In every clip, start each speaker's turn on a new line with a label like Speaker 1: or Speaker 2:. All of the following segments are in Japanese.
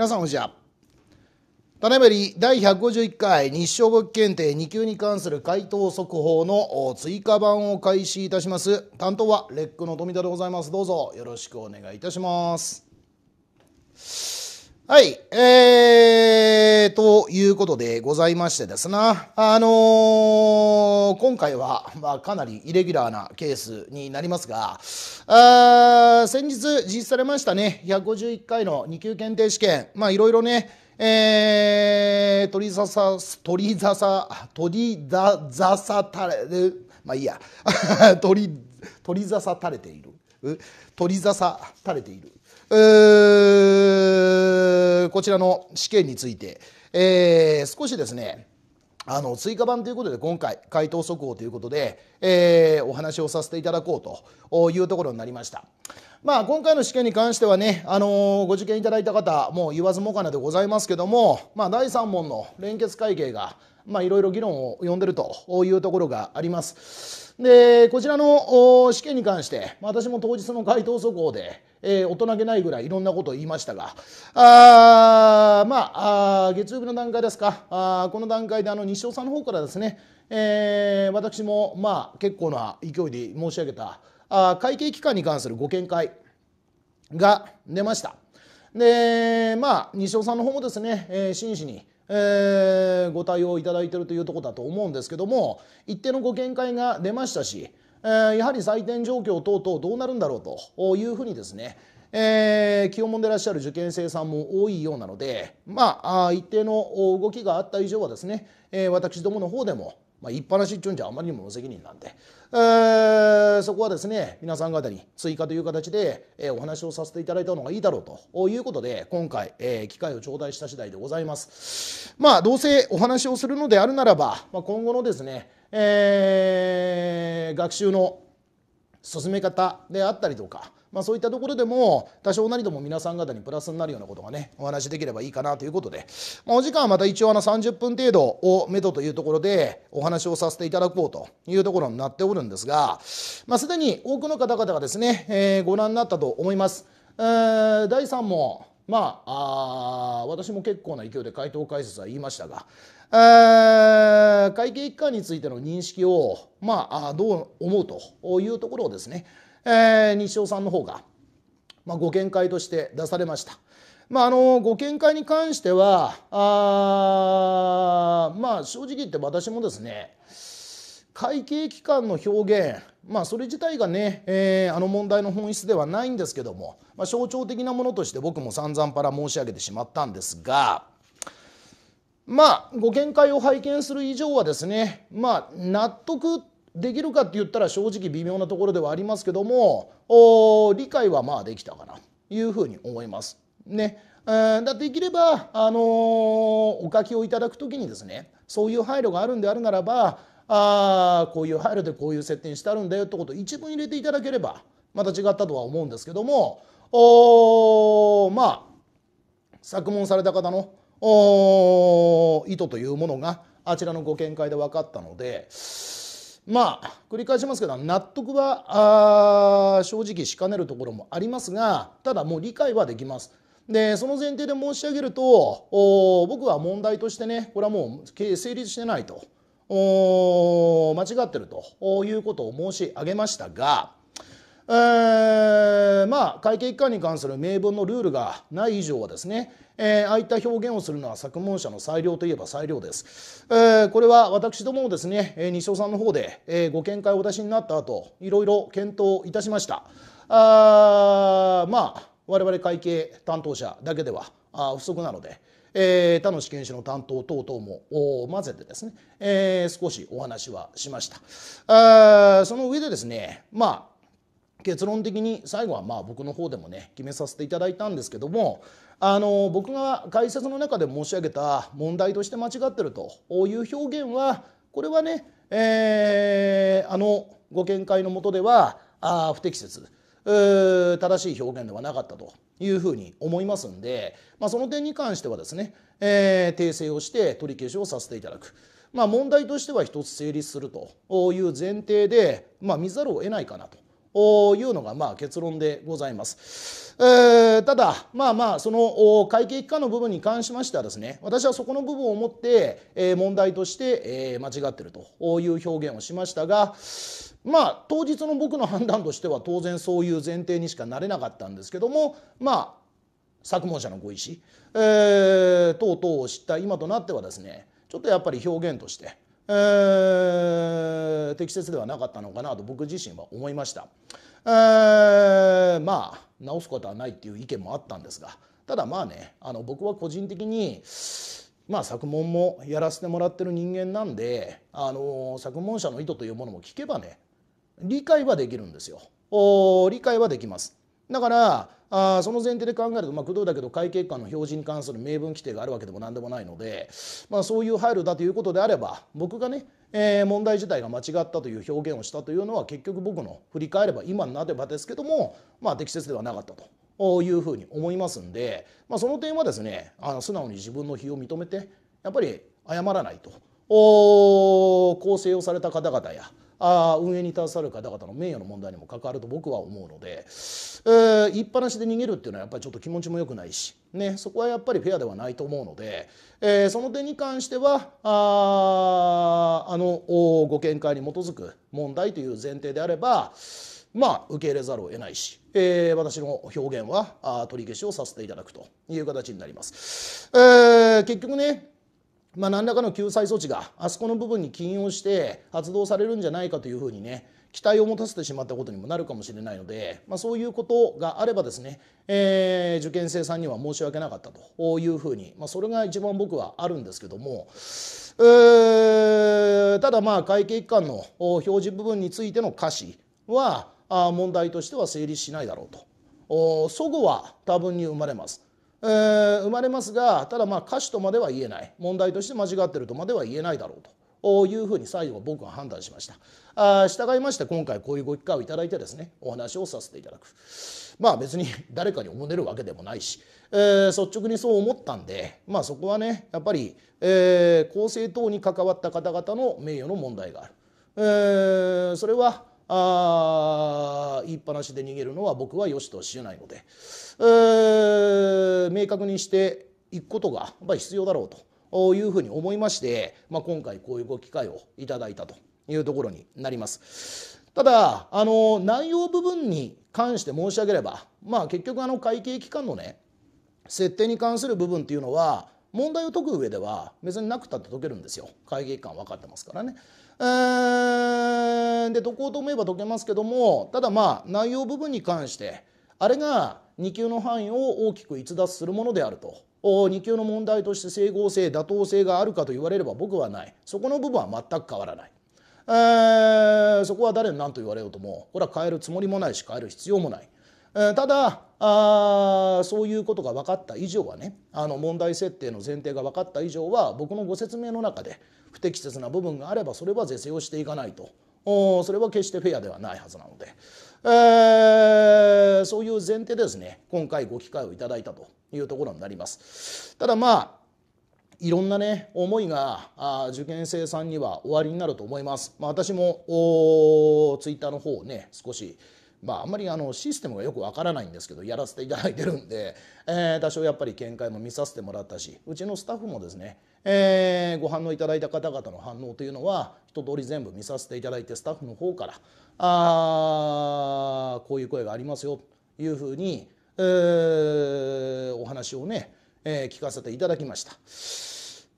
Speaker 1: 皆さんこんにちは。種べり第151回日照簿記検定2級に関する回答速報の追加版を開始いたします。担当はレックの富田でございます。どうぞよろしくお願いいたします。はい。えー、ということでございましてですな。あのー、今回は、まあ、かなりイレギュラーなケースになりますが、あ先日実施されましたね、151回の2級検定試験、まあ、いろいろね、えー、りざさ、りざさ、りざざさたれ、まあいいや、取 取りざさたれている。りざさたれている。こちらの試験について、えー、少しですねあの追加版ということで今回回答速報ということで、えー、お話をさせていただこうというところになりました。まあ、今回の試験に関してはね、あのー、ご受験いただいた方もう言わずもがなでございますけども、まあ、第3問の連結会計がいろいろ議論を呼んでるというところがあります。でこちらの試験に関して私も当日の回答速報でえー、大人げないぐらいいろんなことを言いましたがあまあ月曜日の段階ですかあこの段階であの西尾さんの方からですね、えー、私もまあ結構な勢いで申し上げたあ会計機関に関するご見解が出ました。でまあ西尾さんの方もですね、えー、真摯に、えー、ご対応いただいているというところだと思うんですけども一定のご見解が出ましたしえー、やはり採点状況等々どうなるんだろうというふうにですねえー、気をもんでらっしゃる受験生さんも多いようなので、まあ、一定の動きがあった以上はですね、えー、私どもの方でも、まあ、言いっぱなしっちゅうんじゃあまりにも無責任なんで、えー、そこはですね皆さん方に追加という形で、えー、お話をさせていただいたのがいいだろうということで今回、えー、機会を頂戴した次第でございます。まあ、どうせお話をするのであるならば、まあ、今後のですねえー、学習の進め方であったりとか、まあ、そういったところでも多少なりとも皆さん方にプラスになるようなことがねお話しできればいいかなということで、まあ、お時間はまた一応あの30分程度をめどというところでお話をさせていただこうというところになっておるんですが、まあ、すでに多くの方々がですね、えー、ご覧になったと思います。えー、第3問まあ、あ私も結構な勢いで回答解説は言いましたが、え会計機関についての認識を、まあ、どう思うというところをですね、えー、西尾さんの方が、まあ、ご見解として出されました。まあ、あのご見解に関してはあ、まあ、正直言って私もですね会計機関の表現、まあ、それ自体がね、えー、あの問題の本質ではないんですけども、まあ、象徴的なものとして僕も散々パラ申し上げてしまったんですが。まあご見解を拝見する以上はですねまあ納得できるかって言ったら正直微妙なところではありますけども理解はまあできたかなというふうに思います。ね、だできれば、あのお書きをいただく時にですねそういう配慮があるんであるならばあこういう配慮でこういう設定にしてあるんだよってことを一文入れていただければまた違ったとは思うんですけどもおまあ作文された方の意図というものがあちらのご見解で分かったのでまあ繰り返しますけど納得は正直しかねるところもありますがただもう理解はできます。でその前提で申し上げると僕は問題としてねこれはもう成立してないと間違ってるということを申し上げましたがえー、まあ会計機関に関する名文のルールがない以上はですね、えー、ああいった表現をするのは作文者の裁量といえば裁量です、えー、これは私どももですね西尾さんの方で、えー、ご見解をお出しになった後いろいろ検討いたしましたあまあ我々会計担当者だけではあ不足なので、えー、他の試験紙の担当等々も混ぜてですね、えー、少しお話はしましたあその上でですねまあ結論的に最後はまあ僕の方でもね決めさせていただいたんですけどもあの僕が解説の中で申し上げた問題として間違ってるという表現はこれはね、えー、あのご見解のもとではあ不適切正しい表現ではなかったというふうに思いますんで、まあ、その点に関してはですね、えー、訂正をして取り消しをさせていただく。まあ、問題としては一つ成立するという前提で、まあ、見ざるを得ないかなというのがまあ結論でございます。えー、ただまあまあその会計機関の部分に関しましてはですね私はそこの部分をもって、えー、問題として、えー、間違ってるという表現をしましたがまあ当日の僕の判断としては当然そういう前提にしかなれなかったんですけどもまあ作文者のご意思、えー、等々を知った今となってはですねちょっとやっぱり表現としてえ適切ではなかったのかなと僕自身は思いました、えまあ直すことはないっていう意見もあったんですがただまあねあの僕は個人的にまあ作文もやらせてもらってる人間なんで、あの作文者の意図というものも聞けばね理解はできるんですよ理解はできますだからあその前提で考えると、まあ、工藤だけど会計官の表示に関する明文規定があるわけでも何でもないので、まあ、そういう配慮だということであれば僕がね、えー、問題自体が間違ったという表現をしたというのは結局僕の振り返れば今になればですけども、まあ、適切ではなかったと。いうふうに思いますんで、まあ、その点はですねあの素直に自分の非を認めてやっぱり謝らないと構成をされた方々やあ運営に携わる方々の名誉の問題にも関わると僕は思うので、えー、言いっぱなしで逃げるっていうのはやっぱりちょっと気持ちもよくないし、ね、そこはやっぱりフェアではないと思うので、えー、その点に関してはああのご見解に基づく問題という前提であればまあ受け入れざるを得ないし、えー、私の表現はあ取り消しをさせていただくという形になります。えー、結局ねまあ、何らかの救済措置があそこの部分に起因をして発動されるんじゃないかというふうにね期待を持たせてしまったことにもなるかもしれないので、まあ、そういうことがあればですね、えー、受験生さんには申し訳なかったというふうに、まあ、それが一番僕はあるんですけども、えー、ただまあ会計機関の表示部分についての可視は問題としては成立しないだろうと。そごは多分に生まれますえー、生まれますがただまあ歌手とまでは言えない問題として間違ってるとまでは言えないだろうと。いうふうに最後は僕は判断しましたあ従いまして今回こういうご機会をいただいてですねお話をさせていただくまあ別に誰かにおもねるわけでもないし、えー、率直にそう思ったんでまあそこはねやっぱり、えー、公正等に関わった方々の名誉の問題がある、えー、それはあ言いっぱなしで逃げるのは僕はよしとはしないので、えー、明確にしていくことがやっぱり必要だろうというふうに思いまして、まあ、今回こういうご機会をいただいたというところになります。ただあの内容部分に関して申し上げれば、まあ、結局あの会計機関のね設定に関する部分っていうのは問題を解く上では別になくたって解けるんですよ会議感分かってますからね。ー、で解こうと思えば解けますけどもただまあ内容部分に関してあれが2級の範囲を大きく逸脱するものであると2級の問題として整合性妥当性があるかと言われれば僕はないそこの部分は全く変わらない、えー、そこは誰に何と言われようともこれは変えるつもりもないし変える必要もないただあそういうことが分かった以上はねあの問題設定の前提が分かった以上は僕のご説明の中で不適切な部分があればそれは是正をしていかないとおそれは決してフェアではないはずなので、えー、そういう前提ですね今回ご機会をいただいたというところになります。ただまあいろんなね思いがあ受験生さんには終わりになると思います。まあ、私もツイッターの方をね少しまあ、あんまりあのシステムがよくわからないんですけどやらせていただいてるんで、えー、多少やっぱり見解も見させてもらったしうちのスタッフもですね、えー、ご反応いただいた方々の反応というのは一通り全部見させていただいてスタッフの方から「あこういう声がありますよ」というふうに、えー、お話をね、えー、聞かせていただきました。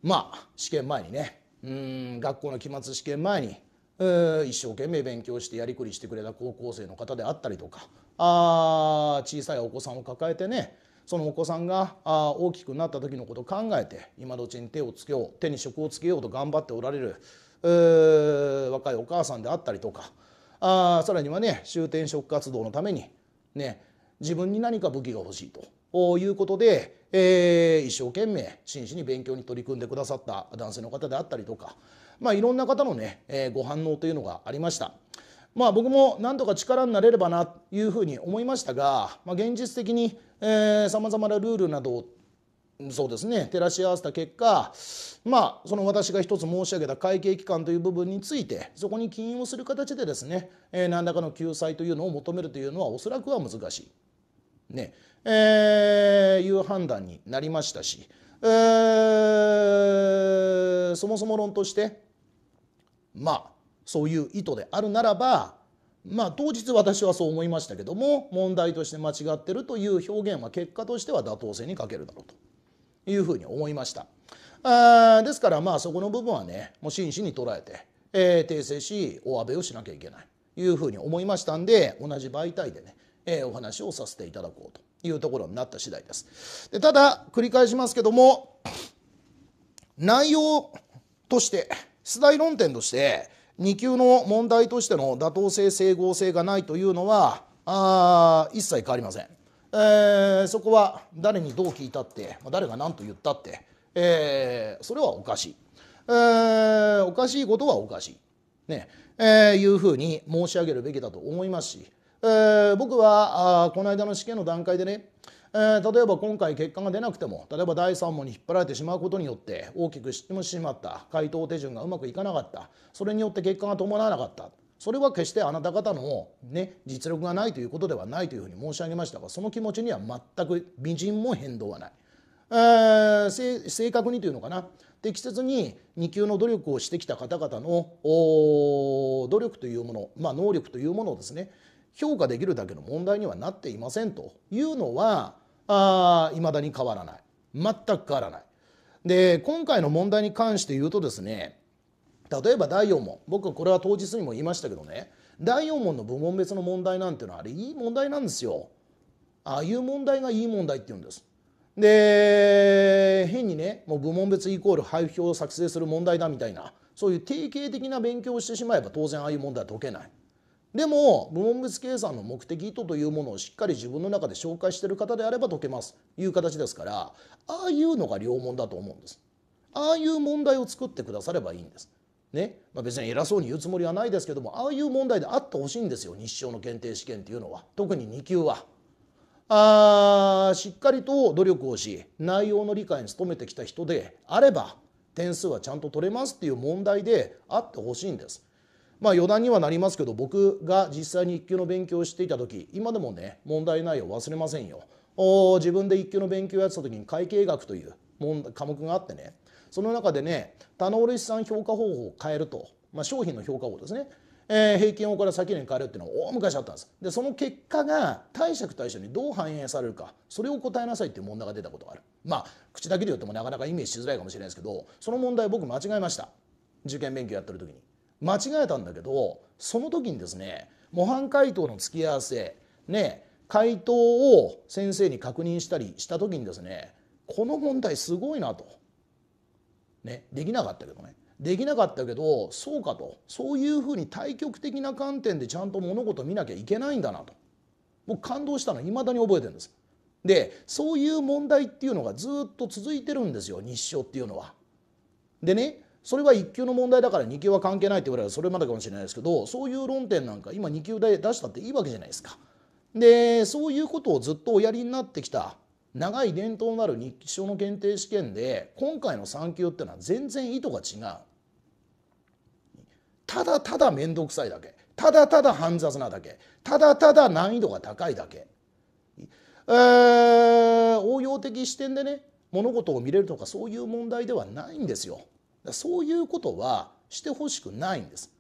Speaker 1: まあ試験前にねうん学校の期末試験前にえ一生懸命勉強してやりくりしてくれた高校生の方であったりとかあ小さいお子さんを抱えてねそのお子さんがあ大きくなった時のことを考えて今のうちに手をつけよう手に職をつけようと頑張っておられる、えー、若いお母さんであったりとかあさらにはね終点職活動のためにね自分に何か武器が欲しいということで、えー、一生懸命真摯に勉強に取り組んでくださった男性の方であったりとかまあ、いろんな方のね、えー、ご反応というのがありました。まあ、僕もなんとか力になれればなというふうに思いましたが、まあ、現実的にさまざまなルールなどをそうですね照らし合わせた結果まあその私が一つ申し上げた会計機関という部分についてそこに起因をする形でですね、えー、何らかの救済というのを求めるというのはおそらくは難しい、ねえー、いう判断になりましたし、えー、そもそも論としてまあそういう意図であるならばまあ当日私はそう思いましたけども問題として間違ってるという表現は結果としては妥当性に欠けるだろうというふうに思いました。あですからまあそこの部分はねもう真摯に捉えて、えー、訂正しお詫びをしなきゃいけないというふうに思いましたんで同じ媒体でね、えー、お話をさせていただこうというところになった次第です。でただ繰り返しますけども内容として出題論点として2級の問題としての妥当性整合性がないというのはあ一切変わりません、えー、そこは誰にどう聞いたって誰が何と言ったって、えー、それはおかしい、えー、おかしいことはおかしいねえー、いうふうに申し上げるべきだと思いますし、えー、僕はあこの間の試験の段階でねえー、例えば今回結果が出なくても例えば第3問に引っ張られてしまうことによって大きく知ってしまった回答手順がうまくいかなかったそれによって結果が伴わなかったそれは決してあなた方の、ね、実力がないということではないというふうに申し上げましたがその気持ちには全く微塵も変動はない。えー、正確にというのかな適切に2級の努力をしてきた方々の努力というもの、まあ、能力というものをですね評価できるだけの問題にはなっていませんというのはいまだに変わらない全く変わらない。で今回の問題に関して言うとですね例えば第4問僕はこれは当日にも言いましたけどね第4問の部門別の問題なんていうのはあれいい問題なんですよ。ああいう問題がいい問題って言うんです。で変にねもう部門別イコール配布表を作成する問題だみたいなそういう定型的な勉強をしてしまえば当然ああいう問題は解けない。でも部門別計算の目的意図というものをしっかり自分の中で紹介してる方であれば解けますという形ですからああいうのが良問だと思うんです。ああいう問題を作ってくださればいいんです。ねまあ、別に偉そうに言うつもりはないですけどもああいう問題であってほしいんですよ日照の検定試験っていうのは特に2級は。あしっかりと努力をし内容の理解に努めてきた人であれば点数はちゃんと取れますっていう問題であってほしいんです。まあ余談にはなりますけど僕が実際に一級の勉強をしていた時今でもね問題内容忘れませんよ。お自分で一級の勉強をやってた時に会計学という科目があってねその中でね棚卸さん評価方法を変えると、まあ、商品の評価法ですね、えー、平均をこれ先に変えるっていうのは大昔あったんですでその結果が貸借対象にどう反映されるかそれを答えなさいっていう問題が出たことがあるまあ口だけで言ってもなかなかイメージしづらいかもしれないですけどその問題僕間違えました受験勉強やってる時に。間違えたんだけどその時にですね模範解答の付き合わせね回答を先生に確認したりした時にですねこの問題すごいなと、ね、できなかったけどねできなかったけどそうかとそういうふうに対極的な観点でちゃんと物事見なきゃいけないんだなと僕感動したのいまだに覚えてるんです。でそういう問題っていうのがずっと続いてるんですよ日照っていうのは。でねそれは1級の問題だから2級は関係ないって言われたらそれまでかもしれないですけどそういう論点なんか今2級で出したっていいわけじゃないですか。でそういうことをずっとおやりになってきた長い伝統のある日記書の検定試験で今回の3級ってのは全然意図が違う。ただただ面倒くさいだけただただ煩雑なだけただただ難易度が高いだけ、えー、応用的視点でね物事を見れるとかそういう問題ではないんですよ。そういうことはしてほしくないんです。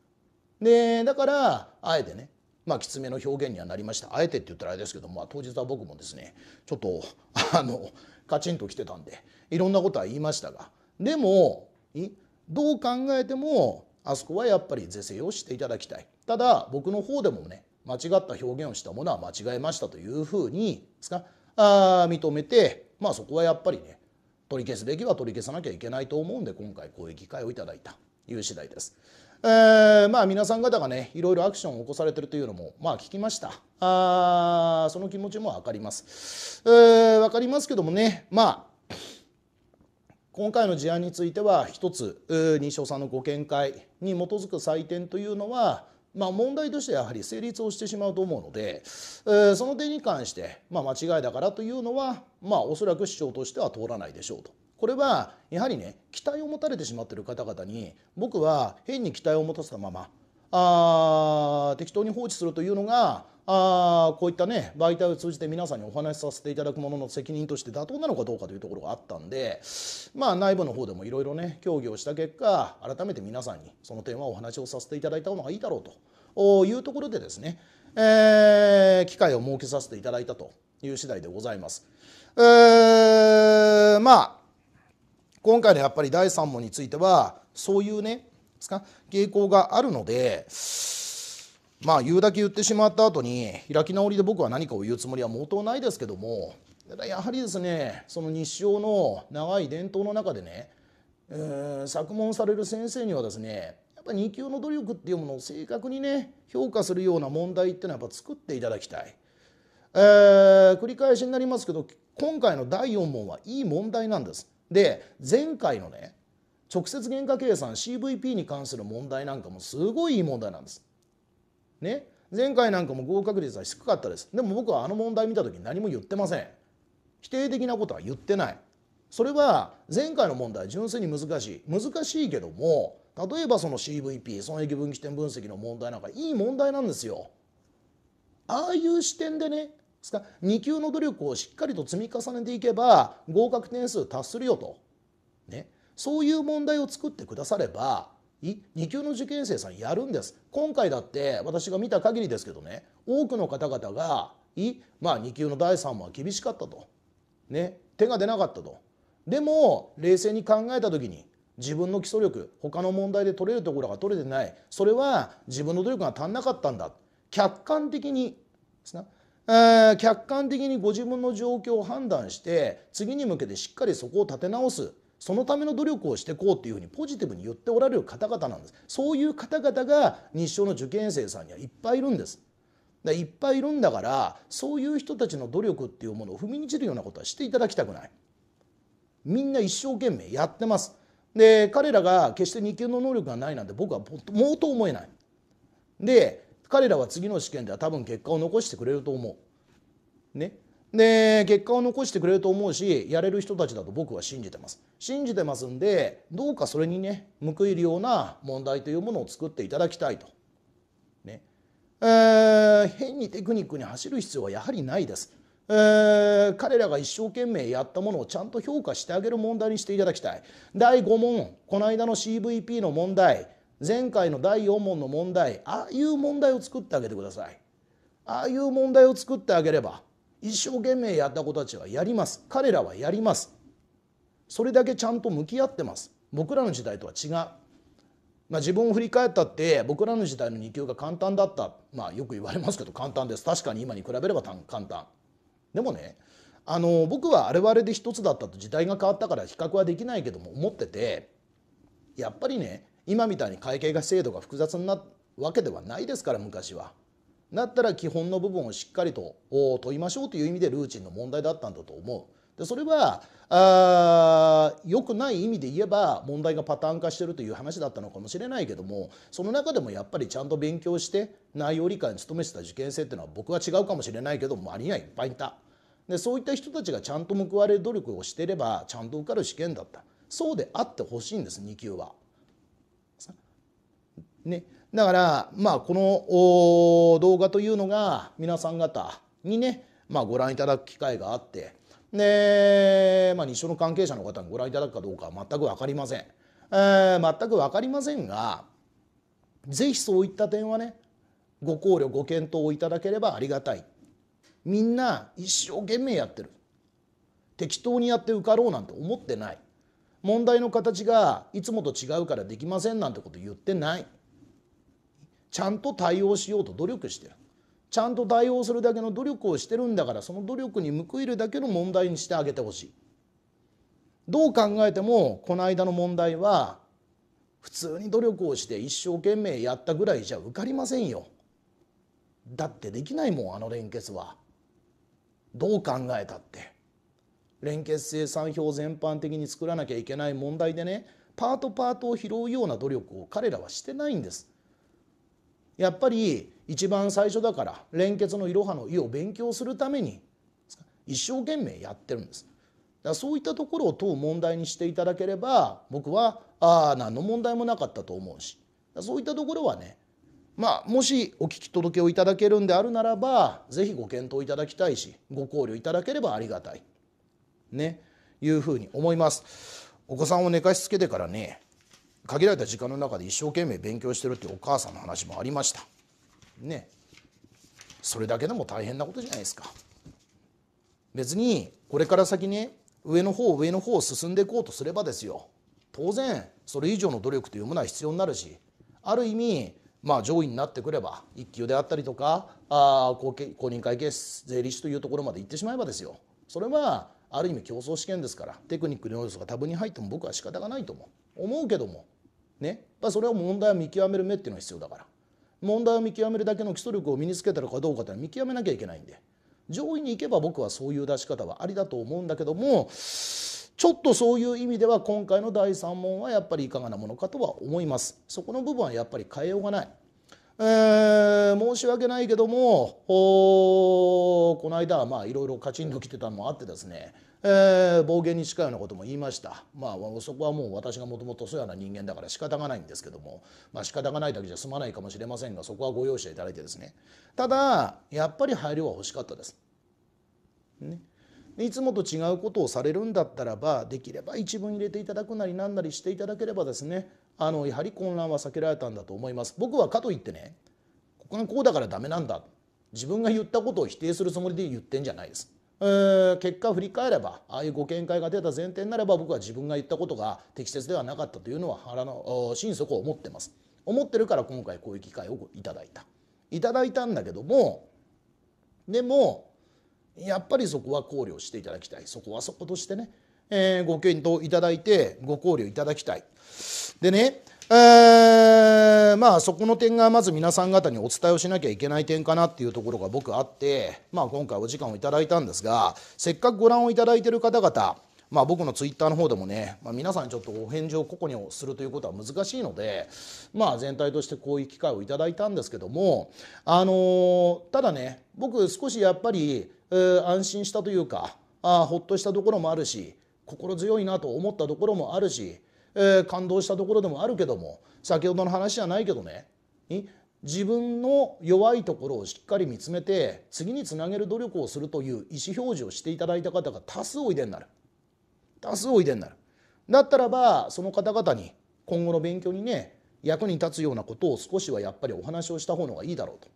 Speaker 1: でだからあえてねまあきつめの表現にはなりましたあえてって言ったらあれですけども、まあ、当日は僕もですねちょっとあのカチンときてたんでいろんなことは言いましたがでもどう考えてもあそこはやっぱり是正をしていただきたい。ただ僕の方でもね間違った表現をしたものは間違えましたというふうにですかあ認めてまあそこはやっぱりね取り消すべきは取り消さなきゃいけないと思うんで今回こういう機会をいただいたいう次第です。えー、まあ皆さん方がねいろいろアクションを起こされてるというのもまあ聞きましたあその気持ちも分かります、えー、分かりますけどもねまあ今回の事案については一つ西尾さんのご見解に基づく採点というのはまあ、問題としてはやはり成立をしてしまうと思うので、えー、その点に関して、まあ、間違いだからというのは、まあ、おそらく主張としては通らないでしょうと。これはやはりね期待を持たれてしまっている方々に僕は変に期待を持たせたままあ適当に放置するというのがあこういったね媒体を通じて皆さんにお話しさせていただくものの責任として妥当なのかどうかというところがあったんでまあ内部の方でもいろいろね協議をした結果改めて皆さんにその点はお話をさせていただいた方がいいだろうというところでですね、えー、機会を設けさせていただいたという次第でございます。えー、まあ今回のやっぱり第3問についてはそういうねすか傾向があるので。まあ言うだけ言ってしまった後に開き直りで僕は何かを言うつもりは毛頭ないですけどもただやはりですねその日照の長い伝統の中でね、え作文される先生にはですねやっぱ2級の努力っていうものを正確にね評価するような問題っていうのはやっぱ作っていただきたい、えー、繰り返しになりますけど今回の第4問はいい問題なんですで前回のね直接原価計算 CVP に関する問題なんかもすごいいい問題なんですね前回なんかも合格率は低かったですでも僕はあの問題見た時に何も言ってません否定的なことは言ってないそれは前回の問題純粋に難しい難しいけども例えばその CVP 損益分岐点分析の問題なんかいい問題なんですよああいう視点でねか2級の努力をしっかりと積み重ねていけば合格点数達するよと、ね、そういう問題を作ってくだされば二級の受験生さんやるんです今回だって私が見た限りですけどね多くの方々がい、まあ、2級の第3問は厳しかったと、ね、手が出なかったとでも冷静に考えた時に自分の基礎力他の問題で取れるところが取れてないそれは自分の努力が足んなかったんだ客観的にですな、え客観的にご自分の状況を判断して次に向けてしっかりそこを立て直すそのための努力をしていこうというふうにポジティブに言っておられる方々なんですそういう方々が日照の受験生さんにはいっぱいいるんですでいっぱいいるんだからそういう人たちの努力っていうものを踏みにじるようなことはしていただきたくないみんな一生懸命やってますで彼らが決して日級の能力がないなんて僕はもうと思えないで彼らは次の試験では多分結果を残してくれると思うねで結果を残してくれると思うしやれる人たちだと僕は信じてます信じてますんでどうかそれにね報いるような問題というものを作っていただきたいと。ねえー、変にテクニックに走る必要はやはりないです、えー、彼らが一生懸命やったものをちゃんと評価してあげる問題にしていただきたい第5問この間の CVP の問題前回の第4問の問題ああいう問題を作ってあげてくださいああいう問題を作ってあげれば一生懸命やった子たちはやります彼らはやりますそれだけちゃんと向き合ってます僕らの時代とは違う、まあ、自分を振り返ったって僕らの時代の二級が簡単だったまあよく言われますけど簡単です確かに今に比べれば簡単でもねあの僕はあれはあれで一つだったと時代が変わったから比較はできないけども思っててやっぱりね今みたいに会計が制度が複雑になるわけではないですから昔はなったら基本の部分をしっかりと問いましょうという意味でルーチンの問題だったんだと思う。でそれはあ良くない意味で言えば問題がパターン化してるという話だったのかもしれないけどもその中でもやっぱりちゃんと勉強して内容理解に努めてた受験生っていうのは僕は違うかもしれないけど周りにはいっぱいいたでそういった人たちがちゃんと報われる努力をしていればちゃんと受かる試験だったそうであってほしいんです2級は。ね、だから、まあ、この動画というのが皆さん方にね、まあ、ご覧いただく機会があってで、まあ、日照の関係者の方にご覧いただくかどうかは全く分かりません、えー、全く分かりませんが是非そういった点はねご考慮ご検討をいただければありがたいみんな一生懸命やってる適当にやって受かろうなんて思ってない問題の形がいつもと違うからできませんなんてこと言ってない。ちゃんと対応しようと努力してるちゃんと対応するだけの努力をしてるんだからその努力に報いるだけの問題にしてあげてほしいどう考えてもこの間の問題は普通に努力をして一生懸命やったぐらいじゃ受かりませんよだってできないもんあの連結はどう考えたって連結生産表全般的に作らなきゃいけない問題でねパートパートを拾うような努力を彼らはしてないんですやっぱり一番最初だから連結のいろはの意を勉強するために一生懸命やってるんです。だそういったところを問う問題にしていただければ僕はああ何の問題もなかったと思うしそういったところはねまあもしお聞き届けをいただけるんであるならば是非ご検討いただきたいしご考慮いただければありがたいねいうふうに思います。お子さんを寝かしつけてからね限られた時間の中で一生懸命勉強してるっていうお母さんの話もありましたねそれだけでも大変なことじゃないですか別にこれから先ね上の方上の方を進んでいこうとすればですよ当然それ以上の努力というものは必要になるしある意味まあ上位になってくれば一級であったりとかあ公公認会計税理士というところまで行ってしまえばですよそれはある意味競争試験ですからテクニックの要素が多分に入っても僕は仕方がないと思う思うけどもねやっそれは問題を見極める目っていうのが必要だから問題を見極めるだけの基礎力を身につけたのかどうかっていうのは見極めなきゃいけないんで上位に行けば僕はそういう出し方はありだと思うんだけどもちょっとそういう意味では今回の第3問はやっぱりいかがなものかとは思いますそこの部分はやっぱり変えようがないえー、申し訳ないけどもこの間まあいろいろカチンときてたのもあってですねえー、暴言に近いようなことも言いましたまあそこはもう私がもともとそういうような人間だから仕方がないんですけどもまあ仕方がないだけじゃ済まないかもしれませんがそこはご容赦いただいてですねただやっぱり配慮は欲しかったです。ね、いつもと違うことをされるんだったらばできれば一文入れていただくなりなんなりしていただければですねあのやはり混乱は避けられたんだと思います僕はかといってねここがこうだからダメなんだ自分が言ったことを否定するつもりで言ってんじゃないです。えー、結果振り返ればああいうご見解が出た前提になれば僕は自分が言ったことが適切ではなかったというのは腹の心底思ってます思ってるから今回こういう機会をいただいたいただいたんだけどもでもやっぱりそこは考慮していただきたいそこはそことしてね、えー、ご検討いただいてご考慮いただきたいでね、えー、まあそこの点がまず皆さん方にお伝えをしなきゃいけない点かなっていうところが僕あって、まあ、今回お時間をいただいたんですがせっかくご覧をいただいてる方々まあ、僕のツイッターの方でもね、まあ、皆さんちょっとお返事をここにするということは難しいので、まあ、全体としてこういう機会をいただいたんですけども、あのー、ただね僕少しやっぱり、えー、安心したというかあほっとしたところもあるし心強いなと思ったところもあるしえー、感動したところでもあるけども先ほどの話じゃないけどね自分の弱いところをしっかり見つめて次につなげる努力をするという意思表示をしていただいた方が多数おいでになる多数おいでになるだったらばその方々に今後の勉強にね役に立つようなことを少しはやっぱりお話をした方がいいだろうと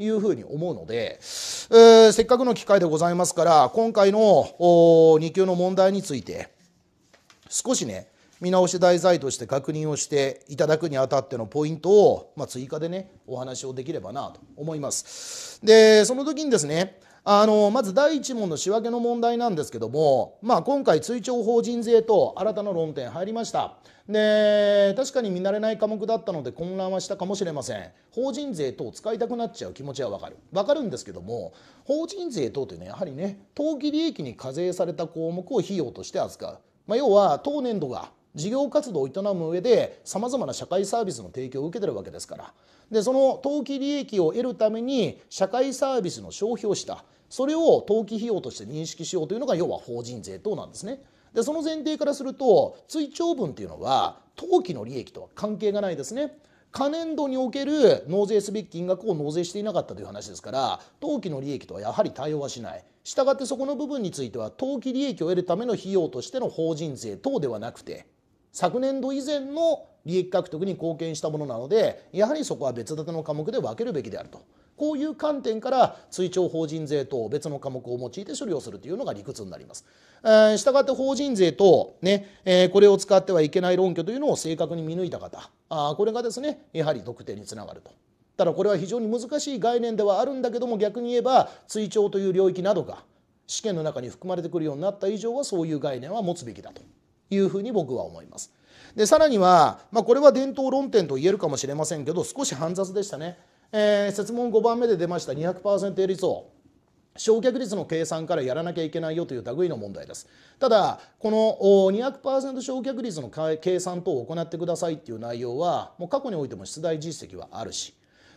Speaker 1: いうふうに思うので、えー、せっかくの機会でございますから今回の2級の問題について少しね見直し題材として確認をしていただくにあたってのポイントを、まあ、追加でねお話をできればなと思います。でその時にですねあのまず第1問の仕分けの問題なんですけども、まあ、今回追徴法人税と新たな論点入りましたで確かに見慣れない科目だったので混乱はしたかもしれません法人税等使いたくなっちゃう気持ちは分かる分かるんですけども法人税等というのはやはりね登記利益に課税された項目を費用として扱う、まあ、要は当年度が事業活動を営む上でさまざまな社会サービスの提供を受けてるわけですからでその投機利益を得るために社会サービスの消費をしたそれを投機費用として認識しようというのが要は法人税等なんですね。でその前提からすると追徴分っていうのは登記の利益とは関係がないですね。可年度における納税すべき金額を納税していなかったという話ですから当期の利益とはやはり対応はしないしたがってそこの部分については当期利益を得るための費用としての法人税等ではなくて昨年度以前の利益獲得に貢献したものなのでやはりそこは別立ての科目で分けるべきであると。こういう観点から追徴法人税等別の科目を用いて処理をするというのが理屈になります。したがって法人税と、ねえこれを使ってはいけない論拠というのを正確に見抜いた方あこれがですねやはり特定につながると。ただこれは非常に難しい概念ではあるんだけども逆に言えば追徴という領域などが試験の中に含まれてくるようになった以上はそういう概念は持つべきだというふうに僕は思います。でさらには、まあ、これは伝統論点と言えるかもしれませんけど少し煩雑でしたね。えー、設問5番目で出ました200%営率を焼却率の計算からやらなきゃいけないよという類の問題ですただこの200%焼却率の計算等を行ってくださいっていう内容はもう過去においても出題実績はあるし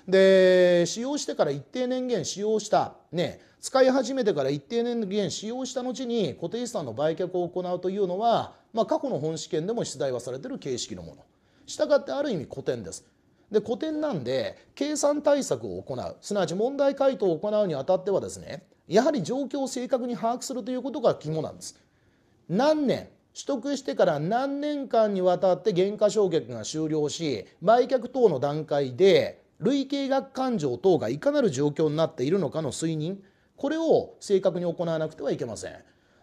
Speaker 1: で使用してから一定年限使用したね使い始めてから一定年限使用した後に固定資産の売却を行うというのはまあ、過去の本試験でも出題はされてる形式のものしたがってある意味古典ですで古典なんで計算対策を行うすなわち問題回答を行うにあたってはですねやはり状況を正確に把握するということが肝なんです何年取得してから何年間にわたって減価償却が終了し売却等の段階で累計額勘定等がいかなる状況になっているのかの推認これを正確に行わなくてはいけません。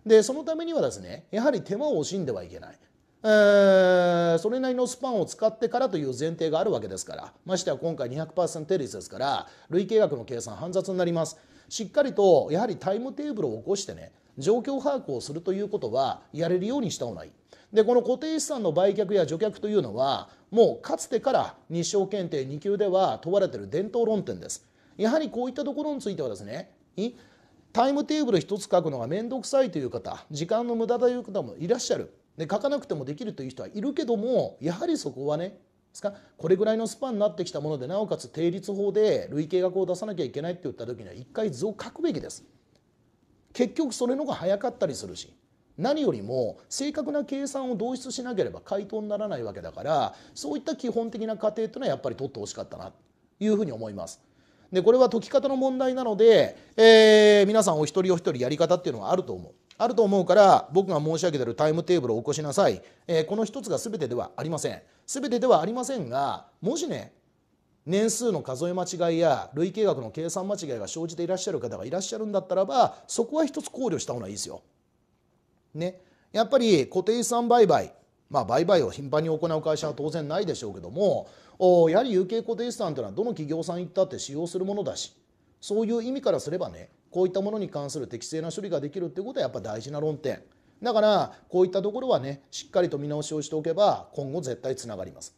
Speaker 1: でそのためにはですねやはり手間を惜しんではいけない。えー、それなりのスパンを使ってからという前提があるわけですからましては今回200%率ですから累計額の計算煩雑になりますしっかりとやはりタイムテーブルを起こしてね状況把握をするということはやれるようにした方がいいでこの固定資産の売却や除却というのはもうかつてから日照検定2級では問われている伝統論点ですやはりこういったところについてはですねタイムテーブル一つ書くのが面倒くさいという方時間の無駄だという方もいらっしゃるで書かなくてもできるという人はいるけどもやはりそこはねですかこれぐらいのスパンになってきたものでなおかつ定律法で累計額を出さなきゃいけないって言った時には一回図を書くべきです。結局それのが早かったりするし何よりも正確な計算を導出しなければ回答にならないわけだからそういった基本的な過程っていうのはやっぱり取ってほしかったなというふうに思います。でこれは解き方の問題なので、えー、皆さんお一人お一人やり方っていうのはあると思う。あると思うから僕が申し上げてるタイムテーブルを起こしなさい、えー、この一つが全てではありません全てではありませんがもしね年数の数え間違いや累計額の計算間違いが生じていらっしゃる方がいらっしゃるんだったらばそこは一つ考慮した方がいいですよ。ね、やっぱり固定資産売買まあ売買を頻繁に行う会社は当然ないでしょうけどもやはり有形固定資産というのはどの企業さん行ったって使用するものだしそういう意味からすればねこういったものに関する適正な処理ができるっていうことはやっぱ大事な論点だからこういったところはねしっかりと見直しをしておけば今後絶対つながります。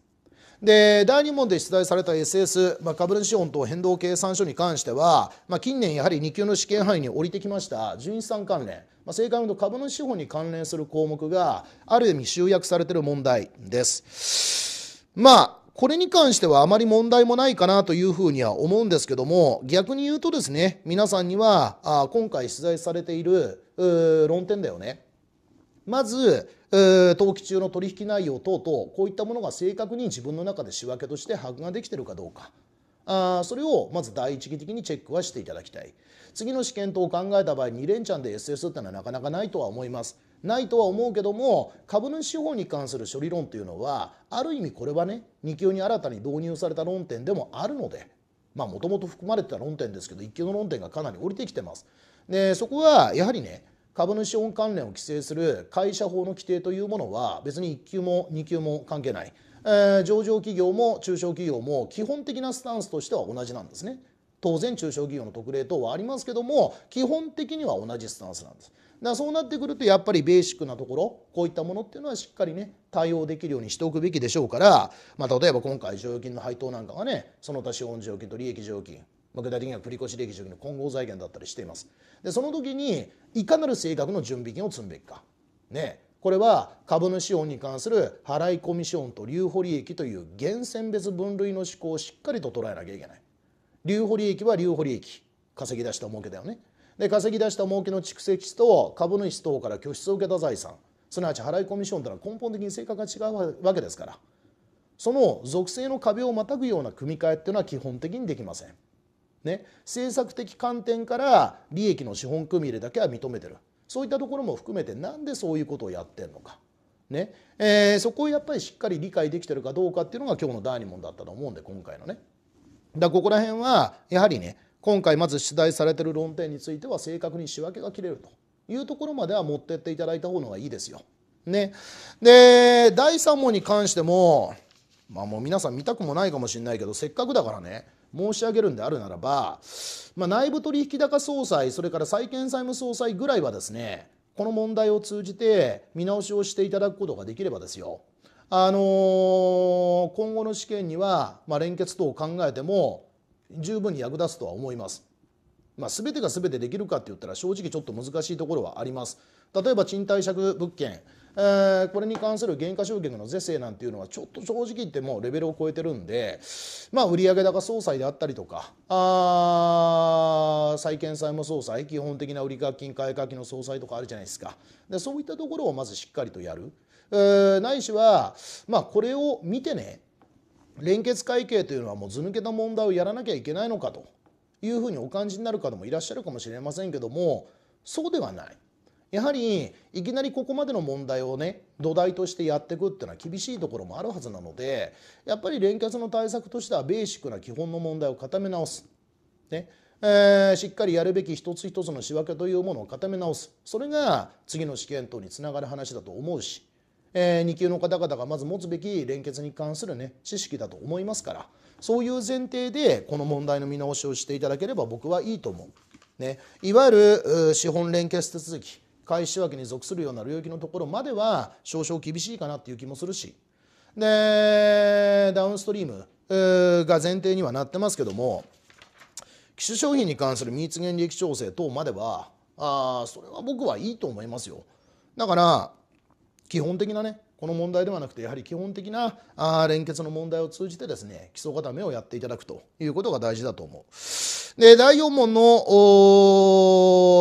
Speaker 1: で第2問で出題された SS、まあ、株主本等変動計算書に関しては、まあ、近年やはり2級の試験範囲に降りてきました純資産関連、まあ、正解のと株主資本に関連する項目がある意味集約されている問題です。まあこれに関してはあまり問題もないかなというふうには思うんですけども逆に言うとですね皆さんにはあ今回取材されている論点だよねまず登記中の取引内容等々こういったものが正確に自分の中で仕分けとして把握ができてるかどうかあそれをまず第一義的にチェックはしていただきたい次の試験等を考えた場合2連チャンで SS ってのはなかなかないとは思いますないとは思うけども株主資本に関する処理論というのはある意味これはね2級に新たに導入された論点でもあるのでまもともと含まれてた論点ですけど1級の論点がかなり降りてきてます。でそこはやはりね株主資本関連を規制する会社法の規定というものは別に1級も2級も関係ない、えー、上場企業も中小企業も基本的なスタンスとしては同じなんですね当然中小企業の特例等はありますけども基本的には同じスタンスなんですだそうなってくるとやっぱりベーシックなところこういったものっていうのはしっかりね対応できるようにしておくべきでしょうから、まあ、例えば今回剰余金の配当なんかはねその他資本剰余金と利益剰余金、まあ、具体的には繰越利益剰余金の混合財源だったりしていますでその時にいかなる正確の準備金を積むべきかねこれは株主資本に関する払込資本と留保利益という源泉別分類の思考をしっかりと捉えなきゃいけない留保利益は留保利益稼ぎ出した儲けだよねで稼ぎ出した儲けの蓄積と株主等から拠出を受けた財産すなわち払いコミッションというのは根本的に性格が違うわけですからその属性の壁をまたぐような組み替えっていうのは基本的にできません。ね、政策的観点から利益の資本組み入れだけは認めてるそういったところも含めてなんでそういうことをやってるのか、ねえー、そこをやっぱりしっかり理解できてるかどうかっていうのが今日の第2問だったと思うんで今回のね。だここら辺はやはりね今回まず出題されてる論点については正確に仕分けが切れるというところまでは持ってっていただいた方がいいですよ。ね、で第3問に関してもまあもう皆さん見たくもないかもしれないけどせっかくだからね申し上げるんであるならば、まあ、内部取引高総裁それから債権債務総裁ぐらいはですねこの問題を通じて見直しをしていただくことができればですよあのー、今後の試験には、まあ、連結等を考えても十分に役立つとは思います。まあ、全てが全てできるかって言ったら正直ちょっと難しいところはあります例えば賃貸借物件、えー、これに関する減価償却の是正なんていうのはちょっと正直言ってもうレベルを超えてるんで、まあ、売上高総裁であったりとかあ債権債務総裁基本的な売掛金買掛金の総裁とかあるじゃないですかでそういったところをまずしっかりとやる、えー、ないしは、まあ、これを見てね連結会計というのはもう図抜けた問題をやらなきゃいけないのかというふうにお感じになる方もいらっしゃるかもしれませんけどもそうではない。やはりいきなりここまでの問題をね土台としてやっていくっていうのは厳しいところもあるはずなのでやっぱり連結の対策としてはベーシックな基本の問題を固め直す。ねえー、しっかりやるべき一つ一つの仕分けというものを固め直すそれが次の試験等につながる話だと思うしえー、2級の方々がまず持つべき連結に関する、ね、知識だと思いますからそういう前提でこの問題の見直しをしていただければ僕はいいと思う。ね、いわゆる資本連結手続き開始枠に属するような領域のところまでは少々厳しいかなっていう気もするしでダウンストリームが前提にはなってますけども機種商品に関する密原利益調整等まではあそれは僕はいいと思いますよだから基本的なねこの問題ではなくてやはり基本的なあ連結の問題を通じてですね基礎固めをやっていただくということが大事だと思う。で第4問の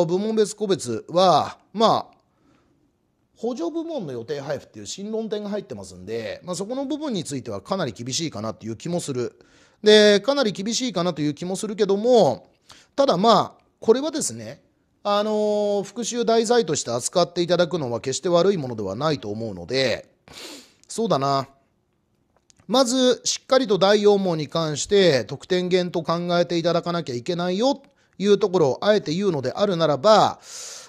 Speaker 1: 部門別個別はまあ補助部門の予定配布っていう新論点が入ってますんで、まあ、そこの部分についてはかなり厳しいかなという気もする。でかなり厳しいかなという気もするけどもただまあこれはですねあのー、復讐題材として扱っていただくのは決して悪いものではないと思うので、そうだな。まず、しっかりと第4問に関して得点源と考えていただかなきゃいけないよ、というところをあえて言うのであるならば、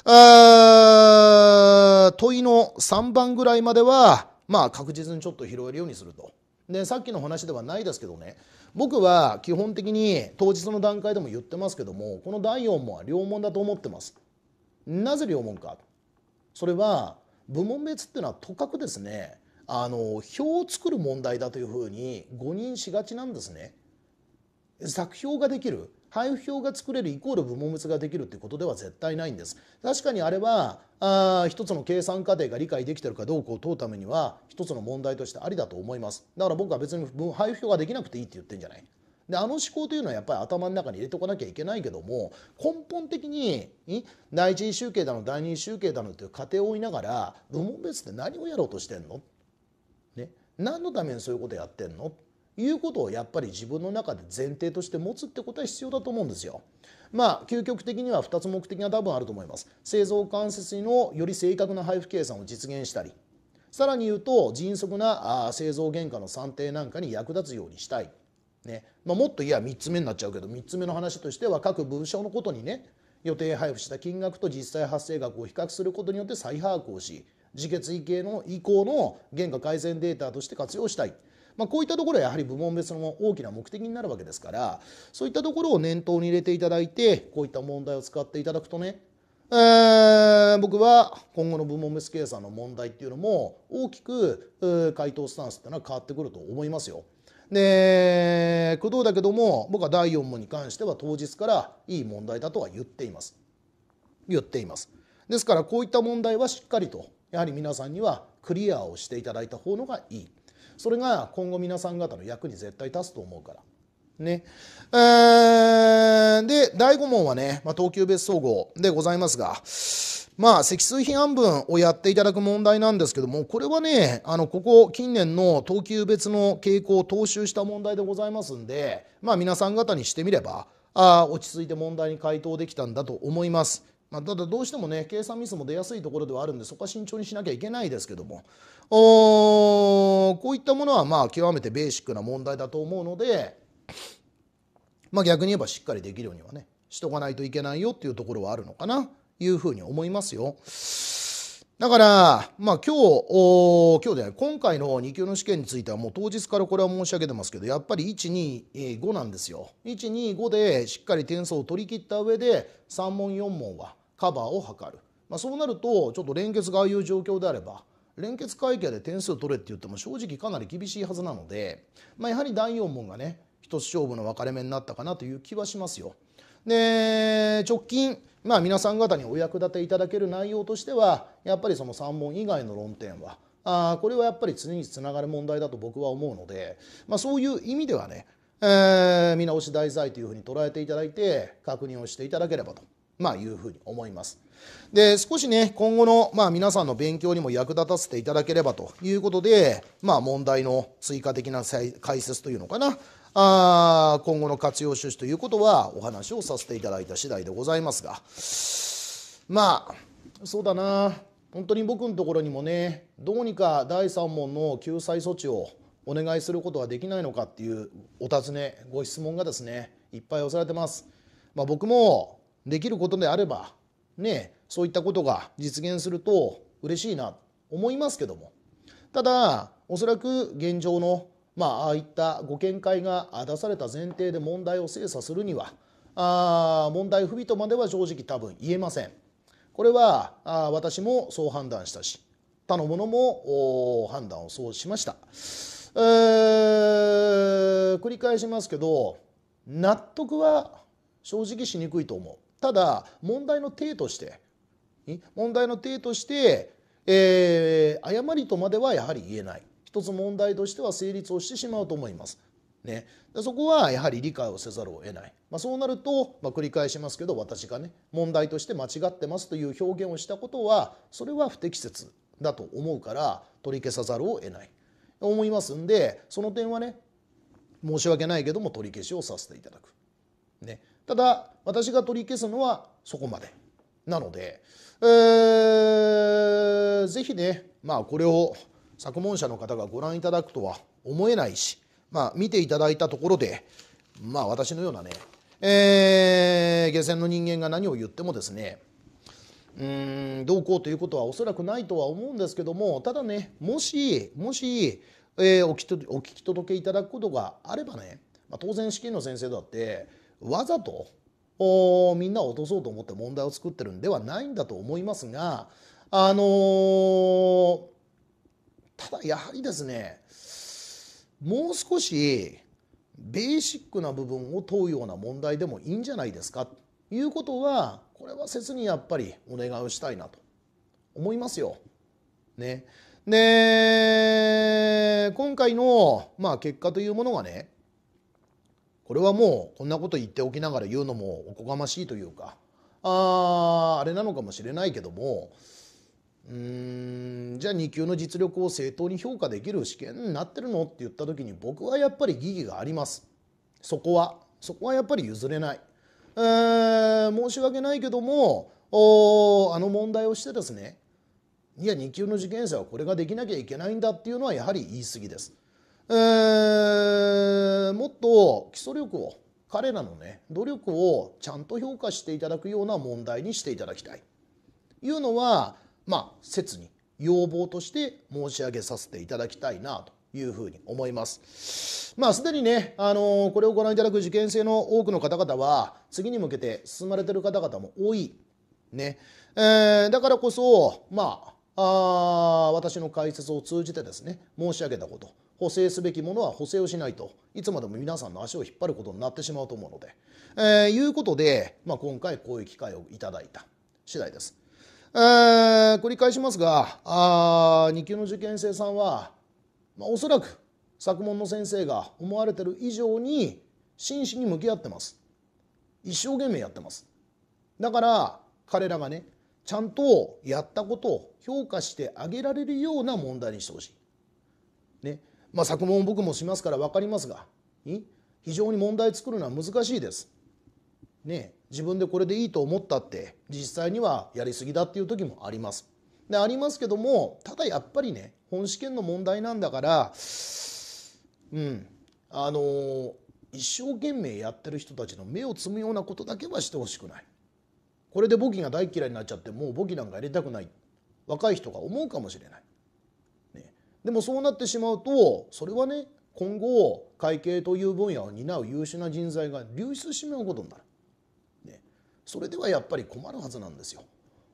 Speaker 1: あ問いの3番ぐらいまでは、まあ確実にちょっと拾えるようにすると。で、さっきの話ではないですけどね、僕は基本的に当日の段階でも言ってますけどもこの第4問は両問だと思ってます。なぜ両問かそれは部門別っていうのはとかくですねあの表を作る問題だというふうに誤認しがちなんですね。作評ができる配布表が作れるイコール部門別ができるってことでは絶対ないんです確かにあれはあ一つの計算過程が理解できてるかどうかを問うためには一つの問題としてありだと思いますだから僕は別に配布表ができなくていいって言ってんじゃないであの思考というのはやっぱり頭の中に入れておかなきゃいけないけども根本的に第一集計だの第二集計だのっていう過程を追いながら部門別で何をやろうとしてんの、ね、何のためにそういうことやってんのいうことをやっぱり自分の中で前提として持つってことは必要だと思うんですよ。まあ究極的には2つ目的が多分あると思います。製造関節のより正確な配布計算を実現したりさらに言うと迅速な製造原価の算定なんかに役立つようにしたい。ねまあ、もっといや3つ目になっちゃうけど3つ目の話としては各文章のことにね予定配布した金額と実際発生額を比較することによって再把握をし自決以降の以降の原価改善データとして活用したいまあ、こういったところはやはり部門別の大きな目的になるわけですからそういったところを念頭に入れていただいてこういった問題を使っていただくとねえー、僕は今後の部門別計算の問題っていうのも大きく回答スタンスっていうのは変わってくると思いますよ。で工藤だけども僕は第4問に関しては当日からいい問題だとは言っています。言っています。ですからこういった問題はしっかりとやはり皆さんにはクリアをしていただいた方のがいいそれが今後皆さん方の役に絶対立つと思うから。ね。で、第5問はね、まあ、東急別総合でございますが、まあ、積水批判文をやっていただく問題なんですけども、これはね、あの、ここ近年の東急別の傾向を踏襲した問題でございますんで、まあ、皆さん方にしてみれば、あ落ち着いて問題に回答できたんだと思います。まあ、ただどうしてもね計算ミスも出やすいところではあるんでそこは慎重にしなきゃいけないですけどもおこういったものはまあ極めてベーシックな問題だと思うので、まあ、逆に言えばしっかりできるようにはねしとかないといけないよっていうところはあるのかないうふうに思いますよ。だから、まあ、今日、今日で今回の2級の試験については、もう当日からこれは申し上げてますけど、やっぱり1、2、5なんですよ。1、2、5でしっかり点数を取り切った上で、3問、4問はカバーを図る。まあ、そうなると、ちょっと連結がああいう状況であれば、連結会計で点数取れって言っても正直かなり厳しいはずなので、まあ、やはり第4問がね、一つ勝負の分かれ目になったかなという気はしますよ。で、直近、まあ、皆さん方にお役立ていただける内容としてはやっぱりその3問以外の論点はあこれはやっぱり常につながる問題だと僕は思うので、まあ、そういう意味ではね、えー、見直し題材というふうに捉えていただいて確認をしていただければと。まあいうふうに思います。で、少しね、今後の、まあ皆さんの勉強にも役立たせていただければということで、まあ問題の追加的な解説というのかな、あ今後の活用趣旨ということはお話をさせていただいた次第でございますがまあそうだな本当に僕のところにもねどうにか第3問の救済措置をお願いすることはできないのかっていうお尋ねご質問がですねいっぱい寄せられてます。まあ、僕もできることであればねそういったことが実現すると嬉しいな思いますけどもただおそらく現状のまあ、ああいったご見解が出された前提で問題を精査するにはあ問題不備とまでは正直多分言えません。これはあ私もそう判断したし他の者も判断をそうしました、えー、繰り返しますけど納得は正直しにくいと思うただ問題の体として問題の体として、えー、誤りとまではやはり言えないつ問題としては成立をしてしまうと思います。ね、そこはやはり理解をせざるを得ない、まあ、そうなると、まあ、繰り返しますけど私がね問題として間違ってますという表現をしたことはそれは不適切だと思うから取り消さざるを得ない思いますんでその点はね申し訳ないけども取り消しをさせていただく、ね、ただ私が取り消すのはそこまでなので、えー、ぜひねまあこれを作文者の方がご覧いただくとは思えないし、まあ、見ていただいたところで、まあ、私のようなね、えー、下船の人間が何を言ってもですねうんどうこうということはおそらくないとは思うんですけどもただねもしもし、えー、おきとお聞き届けいただくことがあればね、まあ、当然試験の先生だってわざとおみんなを落とそうと思って問題を作ってるんではないんだと思いますがあのーただやはりですねもう少しベーシックな部分を問うような問題でもいいんじゃないですかということはこれは切にやっぱりお願いをしたいなと思いますよ。ね、で今回の、まあ、結果というものがねこれはもうこんなこと言っておきながら言うのもおこがましいというかああれなのかもしれないけどもうーんじゃあ2級の実力を正当に評価できる試験になってるのって言った時に僕はやっぱり疑義がありますそこはそこはやっぱり譲れない、えー、申し訳ないけどもおあの問題をしてですねいや2級の受験生はこれができなきゃいけないんだっていうのはやはり言い過ぎです、えー、もっと基礎力を彼らのね努力をちゃんと評価していただくような問題にしていただきたいいうのはまあ、切に要望として申し上げさせていただきたいなというふうに思います。まあ、すでにね、あのー、これをご覧いただく受験生の多くの方々は、次に向けて進まれてる方々も多い。ね。えー、だからこそ、まあ、あ私の解説を通じてですね、申し上げたこと、補正すべきものは補正をしないといつまでも皆さんの足を引っ張ることになってしまうと思うので、えー、いうことで、まあ、今回こういう機会をいただいた次第です。えー、繰り返しますがあ2級の受験生さんは、まあ、おそらく作文の先生が思われてる以上に真摯に向き合ってます一生懸命やってますだから彼らがねちゃんとやったことを評価してあげられるような問題にしてほしい、ねまあ、作文を僕もしますから分かりますが非常に問題作るのは難しいですね、自分でこれでいいと思ったって実際にはやりすぎだっていう時もあります。でありますけどもただやっぱりね本試験の問題なんだからうんあのー、一生懸命やってる人たちの目をつむようなことだけはしてほしくない。これで簿記が大嫌いになっちゃってもう簿記なんかやりたくない若い人が思うかもしれない。ね、でもそうなってしまうとそれはね今後会計という分野を担う優秀な人材が流出してしまうことになる。それではやっぱり困るはずなんですよ。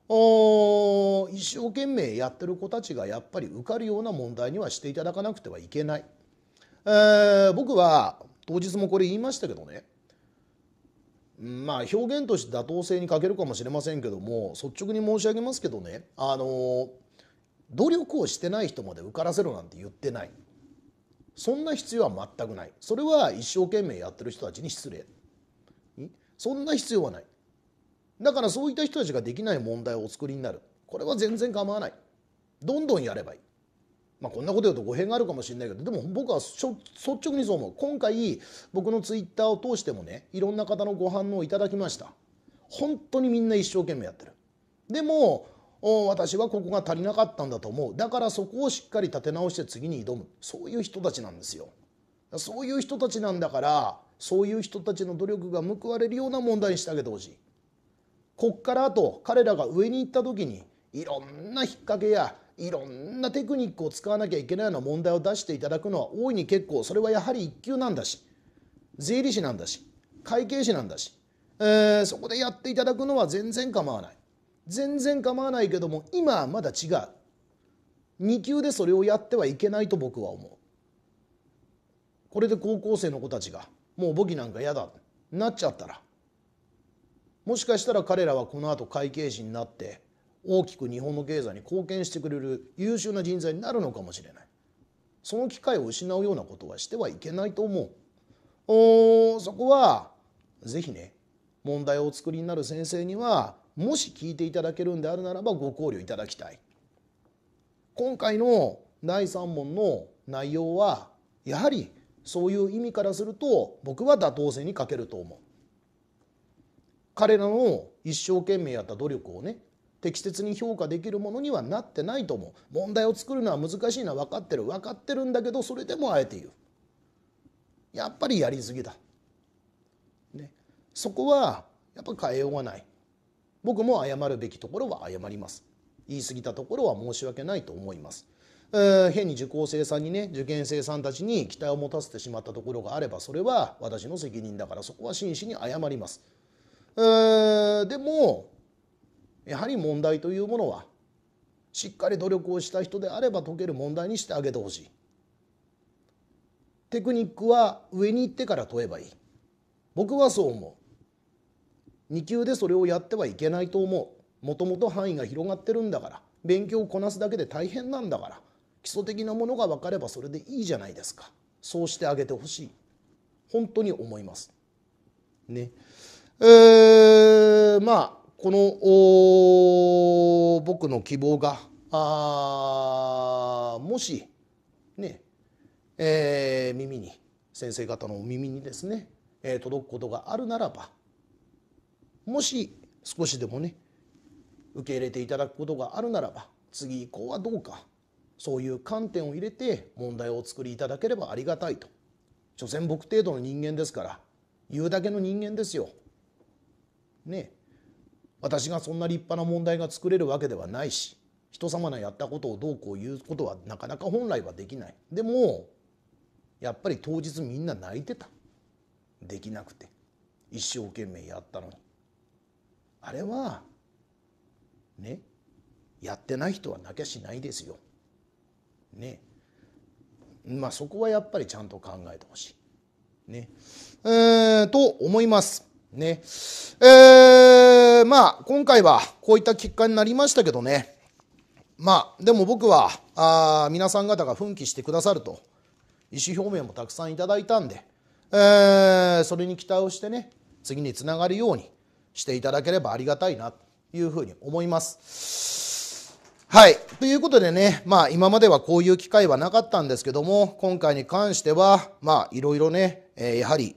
Speaker 1: 一生懸命やってる子たちがやっぱり受かるような問題にはしていただかなくてはいけない、えー、僕は当日もこれ言いましたけどねまあ表現として妥当性に欠けるかもしれませんけども率直に申し上げますけどねあの努力をしてない人まで受からせろなんて言ってないそんな必要は全くないそれは一生懸命やってる人たちに失礼そんな必要はないだからそういった人たちができない問題をお作りになるこれは全然構わないどんどんやればいい、まあ、こんなこと言うと語弊があるかもしれないけどでも僕は率直にそう思う今回僕のツイッターを通してもねいろんな方のご反応をいただきました本当にみんな一生懸命やってるでも私はここが足りなかったんだと思うだからそこをしっかり立て直して次に挑むそういう人たちなんですよそういう人たちなんだからそういう人たちの努力が報われるような問題にしてあげてほしいこっからあと彼らが上に行った時にいろんな引っ掛けやいろんなテクニックを使わなきゃいけないような問題を出していただくのは大いに結構それはやはり1級なんだし税理士なんだし会計士なんだし、えー、そこでやっていただくのは全然構わない全然構わないけども今はまだ違う2級でそれをやってはいけないと僕は思うこれで高校生の子たちがもう簿記なんか嫌だなっちゃったらもしかしたら彼らはこの後会計士になって大きく日本の経済に貢献してくれる優秀な人材になるのかもしれないその機会を失うようなことはしてはいけないと思うおそこは是非ね問題をお作りになる先生にはもし聞いていただけるんであるならばご考慮いただきたい今回の第3問の内容はやはりそういう意味からすると僕は妥当性に欠けると思う彼らの一生懸命やった努力をね適切に評価できるものにはなってないと思う問題を作るのは難しいのは分かってる分かってるんだけどそれでもあえて言うやっぱりやりすぎだ、ね、そこはやっぱ変えようがない僕も謝るべきところは謝ります言い過ぎたところは申し訳ないと思います、え変に受講生さんにね受験生さんたちに期待を持たせてしまったところがあればそれは私の責任だからそこは真摯に謝りますえでもやはり問題というものはしっかり努力をした人であれば解ける問題にしてあげてほしいテクニックは上に行ってから問えばいい僕はそう思う2級でそれをやってはいけないと思うもともと範囲が広がってるんだから勉強をこなすだけで大変なんだから基礎的なものが分かればそれでいいじゃないですかそうしてあげてほしい本当に思いますね。えー、まあこの僕の希望があもしねえー、耳に先生方のお耳にですね、えー、届くことがあるならばもし少しでもね受け入れていただくことがあるならば次以降はどうかそういう観点を入れて問題をお作りいただければありがたいと所詮僕程度の人間ですから言うだけの人間ですよ。ね私がそんな立派な問題が作れるわけではないし人様のやったことをどうこう言うことはなかなか本来はできないでもやっぱり当日みんな泣いてたできなくて一生懸命やったのにあれはねやってない人は泣きゃしないですよ。ねまあそこはやっぱりちゃんと考えてほしい。ねえー、と思います。ね。えー、まあ、今回はこういった結果になりましたけどね。まあ、でも僕は、あ皆さん方が奮起してくださると、意思表明もたくさんいただいたんで、えー、それに期待をしてね、次につながるようにしていただければありがたいな、というふうに思います。はい。ということでね、まあ今まではこういう機会はなかったんですけども、今回に関しては、まあいろいろね、えー、やはり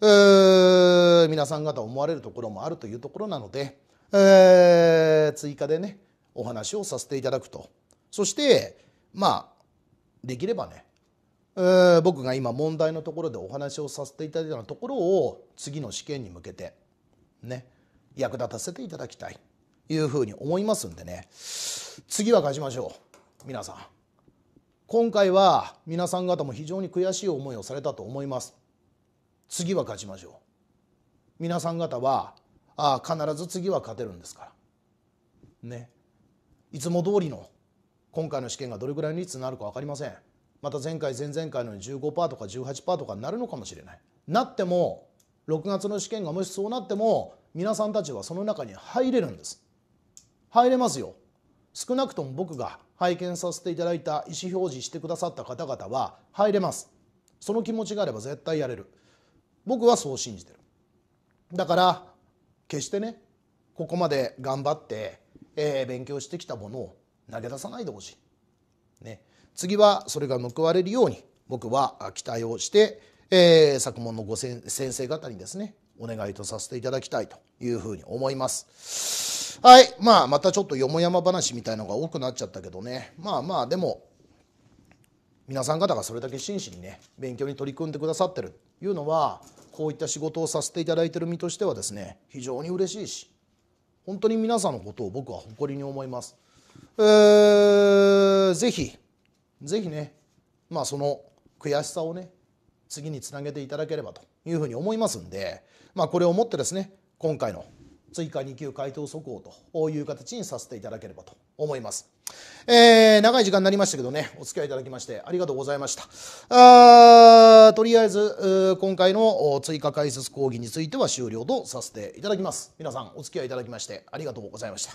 Speaker 1: 皆さん方思われるところもあるというところなので、えー、追加でねお話をさせていただくとそしてまあできればね、えー、僕が今問題のところでお話をさせていただいたところを次の試験に向けてね役立たせていただきたいいうふうに思いますんでね次は勝ちましょう皆さん今回は皆さん方も非常に悔しい思いをされたと思います次は勝ちましょう皆さん方はああ必ず次は勝てるんですからねいつも通りの今回の試験がどれぐらいの率になるか分かりませんまた前回前々回のように15%とか18%とかになるのかもしれないなっても6月の試験がもしそうなっても皆さんたちはその中に入れるんです入れますよ少なくとも僕が拝見させていただいた意思表示してくださった方々は入れますその気持ちがあれば絶対やれる僕はそう信じてるだから決してねここまで頑張って、えー、勉強してきたものを投げ出さないでほしい、ね、次はそれが報われるように僕は期待をして、えー、作文のご先生方にですねお願いとさせていただきたいというふうに思います。はい。まあ、またちょっとよもやま話みたいのが多くなっちゃったけどね。まあまあ、でも、皆さん方がそれだけ真摯にね、勉強に取り組んでくださってるというのは、こういった仕事をさせていただいてる身としてはですね非常に嬉しいし本当に皆さんのことを僕は誇りに思います。えー、ぜひぜひね、まあ、その悔しさをね次につなげていただければというふうに思いますんで、まあ、これをもってですね今回の追加2級回答速報という形にさせていただければと思います。えー、長い時間になりましたけどね、お付き合いいただきましてありがとうございました。あとりあえず、今回の追加解説講義については終了とさせていただきます。皆さん、お付き合いいただきましてありがとうございました。